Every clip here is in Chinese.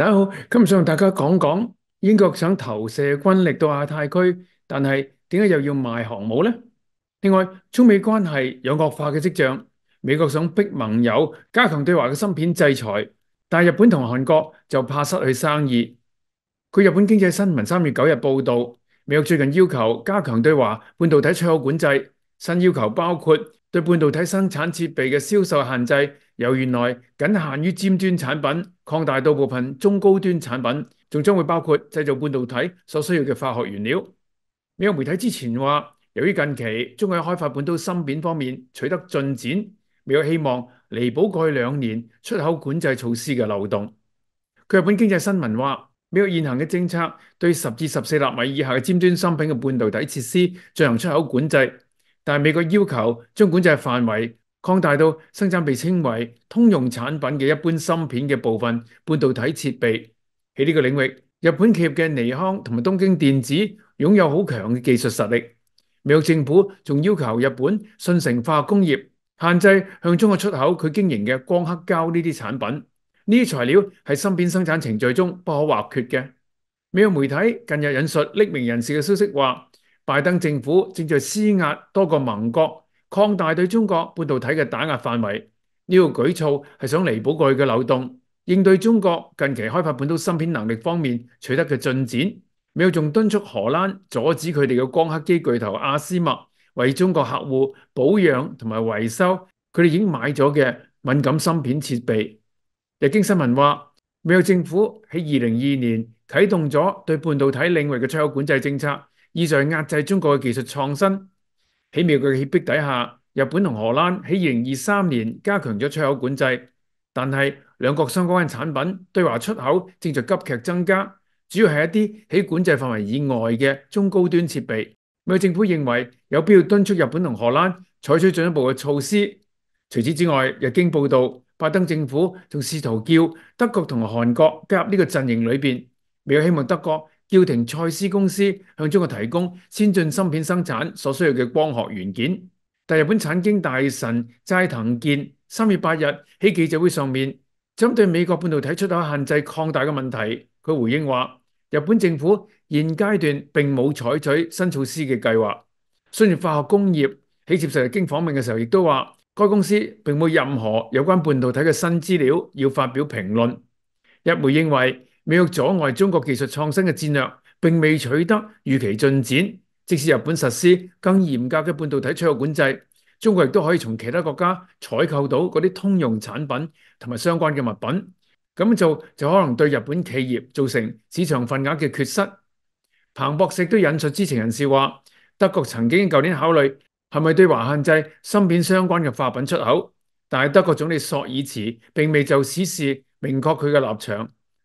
大家好，今日想同大家讲讲英国想投射军力到亚太区，但系点解又要卖航母呢？另外，中美关系有恶化嘅迹象，美国想逼盟友加强对华嘅芯片制裁，但日本同韩国就怕失去生意。据日本经济新闻三月九日报道，美国最近要求加强对华半导体出口管制，新要求包括。對半導體生產設備嘅銷售限制由原來僅限於尖端產品擴大到部分中高端產品，仲將會包括製造半導體所需要嘅化學原料。美國媒體之前話，由於近期中美開發半土芯片方面取得進展，美有希望彌補過去兩年出口管制措施嘅漏洞。佢日本經濟新聞話，美國現行嘅政策對十至十四纳米以下嘅尖端芯片嘅半導體設施進行出口管制。但系美国要求将管制范围扩大到生产被称为通用产品嘅一般芯片嘅部分半导体设备喺呢个领域，日本企业嘅尼康同埋东京电子拥有好强嘅技术实力。美国政府仲要求日本信成化工业限制向中国出口佢经营嘅光刻胶呢啲产品，呢啲材料系芯片生产程序中不可或缺嘅。美国媒体近日引述匿名人士嘅消息话。拜登政府正在施压多个盟国扩大对中国半导体嘅打压范围，呢个举措系想弥补过去嘅漏洞，应对中国近期开发半导芯片能力方面取得嘅进展。美国仲敦促荷兰阻止佢哋嘅光刻机巨头阿斯麦为中国客户保养同埋维修佢哋已经买咗嘅敏感芯片设备。日经新闻话，美国政府喺二零二年启动咗对半导体领域嘅出口管制政策。意在壓制中國嘅技術創新，喺美国嘅胁迫底下，日本同荷蘭喺二零二三年加強咗出口管制，但系兩國相關產品對華出口正在急劇增加，主要係一啲喺管制範圍以外嘅中高端設備。美國政府認為有必要敦促日本同荷蘭採取進一步嘅措施。除此之外，日經報道，拜登政府仲試圖叫德國同韓國加入呢個陣營裏边。美有希望德國。叫停蔡司公司向中国提供先进芯片生产所需要嘅光学元件，但日本产经大臣斋藤健三月八日喺记者会上面，针对美国半导体出口限制扩大嘅问题，佢回应话：日本政府现阶段并冇采取新措施嘅计划。虽然化学工业喺接受日经访问嘅时候，亦都话该公司并冇任何有关半导体嘅新资料要发表评论。一媒认为。美有阻礙中國技術創新嘅戰略，並未取得預期進展。即使日本實施更嚴格嘅半導體出口管制，中國亦都可以從其他國家採購到嗰啲通用產品同埋相關嘅物品。咁做就可能對日本企業造成市場份額嘅缺失。彭博士都引述知情人士話，德國曾經舊年考慮係咪對華限制芯片相關嘅化品出口，但係德國總理索爾茨並未就此事明確佢嘅立場。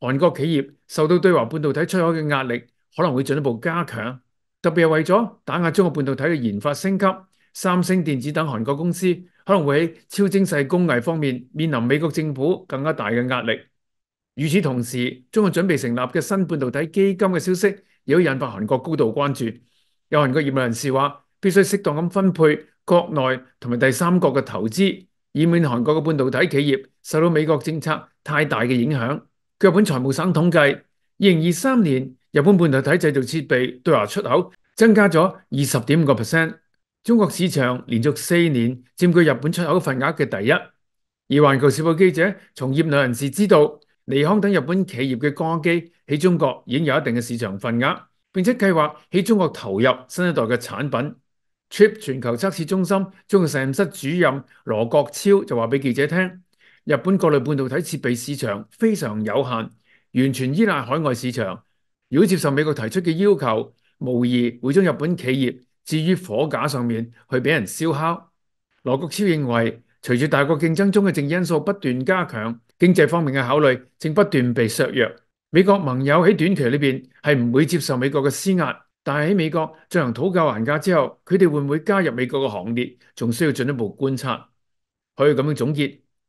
韓國企業受到對華半導體出口嘅壓力可能會進一步加強，特別係為咗打壓中國半導體嘅研發升級，三星電子等韓國公司可能會喺超精細工藝方面面臨美國政府更加大嘅壓力。與此同時，中國準備成立嘅新半導體基金嘅消息，亦都引發韓國高度關注。有韓國業務人士話，必須適當咁分配國內同埋第三國嘅投資，以免韓國嘅半導體企業受到美國政策太大嘅影響。日本财务省统计，二零二三年日本半导体制造设备对华出口增加咗二十点五个 percent。中国市场连续四年占据日本出口份额嘅第一。而环球时报记者从业内人士知道，尼康等日本企业嘅光机喺中国已经有一定嘅市场份额，并且计划喺中国投入新一代嘅产品。t r i p 全球测试中心中嘅实验室主任罗国超就话俾记者听。日本各类半导体设备市场非常有限，完全依赖海外市场。如果接受美国提出嘅要求，无疑会将日本企业置于火架上面去俾人烧烤。罗国超认为，随住大国竞争中嘅正因素不断加强，经济方面嘅考虑正不断被削弱。美国盟友喺短期里边系唔会接受美国嘅施压，但系喺美国进行讨价还价之后，佢哋会唔会加入美国嘅行列，仲需要进一步观察。可以咁样总结。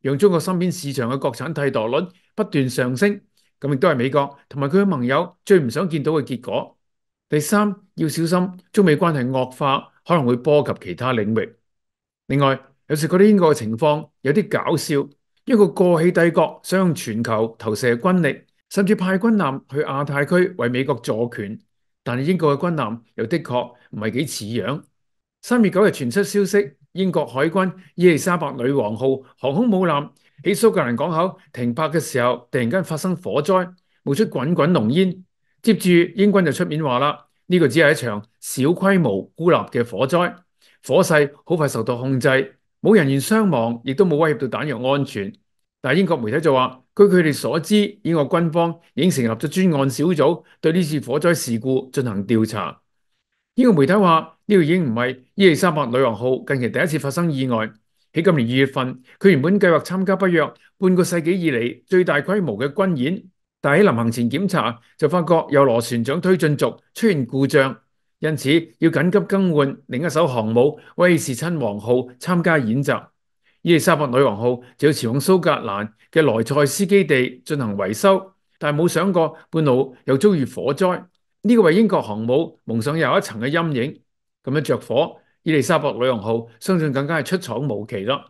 让中国芯片市场嘅国产替代率不断上升，咁亦都系美国同埋佢嘅盟友最唔想见到嘅结果。第三，要小心中美关系恶化可能会波及其他领域。另外，有时觉得英国嘅情况有啲搞笑，一个过气帝国想用全球投射军力，甚至派军舰去亚太区为美国助拳，但系英国嘅军舰又的确唔系几似样。三月九日传出消息。英国海军伊丽莎白女王号航空母舰喺苏格兰港口停泊嘅时候，突然间发生火灾，冒出滚滚浓烟。接住英军就出面话啦，呢个只系一场小规模孤立嘅火灾，火势好快受到控制，冇人员伤亡，亦都冇威胁到弹药安全。但英国媒体就话，据佢哋所知，英国军方已成立咗专案小组，对呢次火灾事故进行调查。呢個媒體話：呢个已經唔係伊利莎白女王號近期第一次發生意外。喺今年二月份，佢原本計劃參加不約半個世紀以嚟最大規模嘅軍演，但喺臨行前檢查就發覺有螺旋桨推進轴出現故障，因此要緊急更換另一艘航母威爾士親王號參加演習。伊利莎白女王號就要前往蘇格蘭嘅萊塞斯基地進行維修，但冇想過半路又遭遇火災。呢個為英國航母蒙上又一層嘅陰影，咁樣着火。伊丽莎白女王號相信更加係出廠無期啦。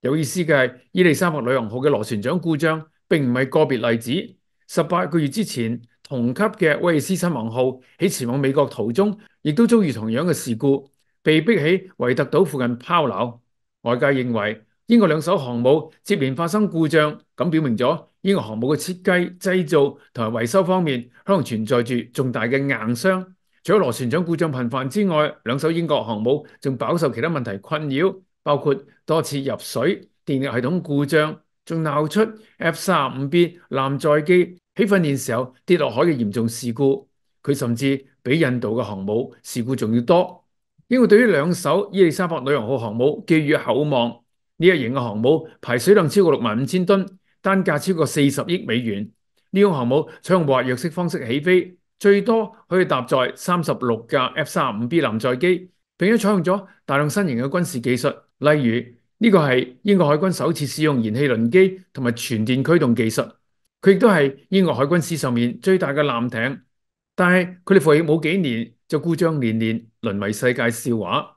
有意思嘅係，伊丽莎白女王號嘅螺旋桨故障並唔係個別例子。十八個月之前，同級嘅威尔斯親王號喺前往美國途中，亦都遭遇同樣嘅事故，被逼喺維特島附近拋樓。外界認為。英国两艘航母接连发生故障，咁表明咗英国航母嘅设计、制造同埋维修方面可能存在住重大嘅硬伤。除咗螺旋桨故障频繁之外，两艘英国航母仲饱受其他问题困扰，包括多次入水、电力系统故障，仲闹出 F 三廿五 B 舰载机喺训练时候跌落海嘅严重事故。佢甚至比印度嘅航母事故仲要多。英国对于两艘伊丽莎白女王号航母寄予厚望。呢一型嘅航母排水量超过六万五千吨，单价超过四十亿美元。呢种航母采用滑跃式方式起飞，最多可以搭载三十六架 F 三十五 B 舰载机，并且采用咗大量新型嘅军事技术，例如呢个系英国海军首次使用燃气轮机同埋全电驱动技术。佢亦都系英国海军史上面最大嘅舰艇，但系佢哋服役冇几年就故障连连，沦为世界笑话。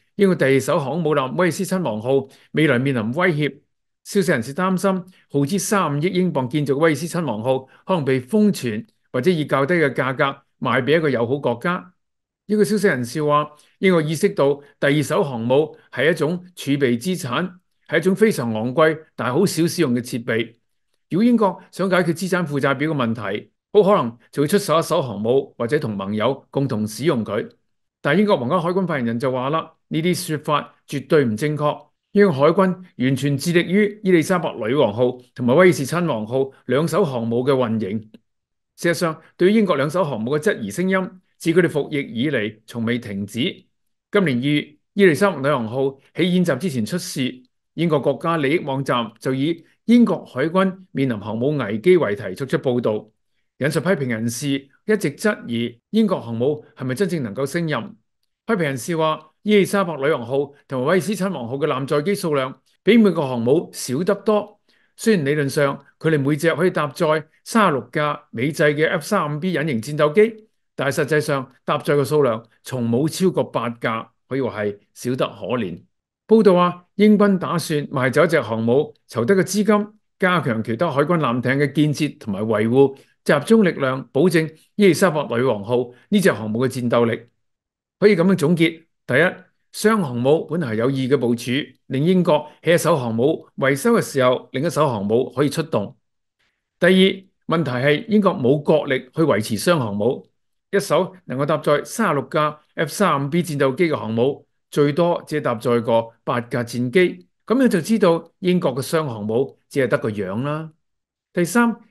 英国第二艘航母“纳威斯亲王号”未来面临威胁，消息人士担心耗资三五亿英镑建造的“威斯亲王号”可能被封存，或者以较低嘅价格卖俾一个友好国家。呢个消息人士话：英国意识到第二艘航母系一种储备资产，系一种非常昂贵但系好少使用嘅设备。如果英国想解决资产负债表嘅问题，好可能就会出售一艘航母，或者同盟友共同使用佢。但英國皇家海軍發言人就話啦：呢啲説法絕對唔正確。英國海軍完全致力於伊莉莎白女王號同埋威士親王號兩艘航母嘅運營。事實上，對於英國兩艘航母嘅質疑聲音，自佢哋服役以嚟從未停止。今年二月，伊莉莎白女王號喺演習之前出事，英國國家利益網站就以英國海軍面臨航母危機為題作出報導，引述批評人士。一直质疑英国航母系咪真正能够升任？批评人士话伊丽莎白女王号同埋威尔斯亲王号嘅舰载机数量比美国航母少得多。虽然理论上佢哋每只可以搭载三十六架美制嘅 F 三五 B 隐形战斗机，但系实际上搭载嘅数量从冇超过八架，可以话系少得可怜。报道话英军打算卖走一只航母，筹得嘅资金加强其他海军舰艇嘅建设同埋维护。集中力量，保證伊爾沙伯女王號呢只航母嘅戰鬥力。可以咁樣總結：第一，雙航母本來系有意嘅部署，令英國起一艘航母維修嘅時候，另一艘航母可以出動。第二問題係英國冇國力去維持雙航母，一艘能夠搭載十六架 F 三五 B 戰鬥機嘅航母，最多只係搭載個八架戰機。咁樣就知道英國嘅雙航母只係得個樣啦。第三。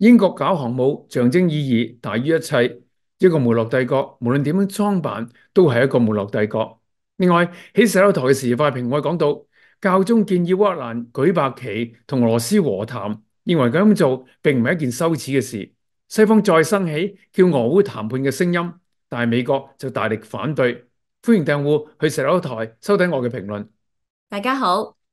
英国搞航母，象征意义大于一切。一个梅落帝国，无论点样装扮，都系一个梅落帝国。另外，喺石楼台嘅时快评，委讲到教宗建议乌克兰举白旗同俄罗斯和谈，认为咁样做并唔系一件羞耻嘅事。西方再生起叫俄乌谈判嘅声音，但系美国就大力反对。欢迎订户去石楼台收睇我嘅评论。大家好。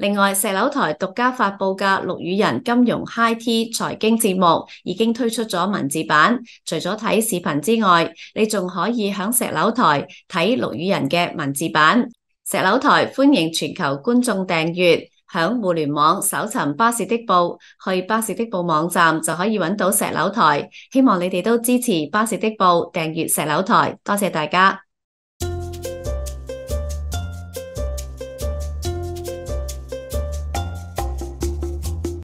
另外，石楼台独家发布嘅《绿雨人金融 Hi T 财经节目》已经推出咗文字版，除咗睇视频之外，你仲可以响石楼台睇绿雨人嘅文字版。石楼台欢迎全球观众订阅，响互联网搜寻巴士的报，去巴士的报网站就可以揾到石楼台。希望你哋都支持巴士的报订阅石楼台，多谢大家。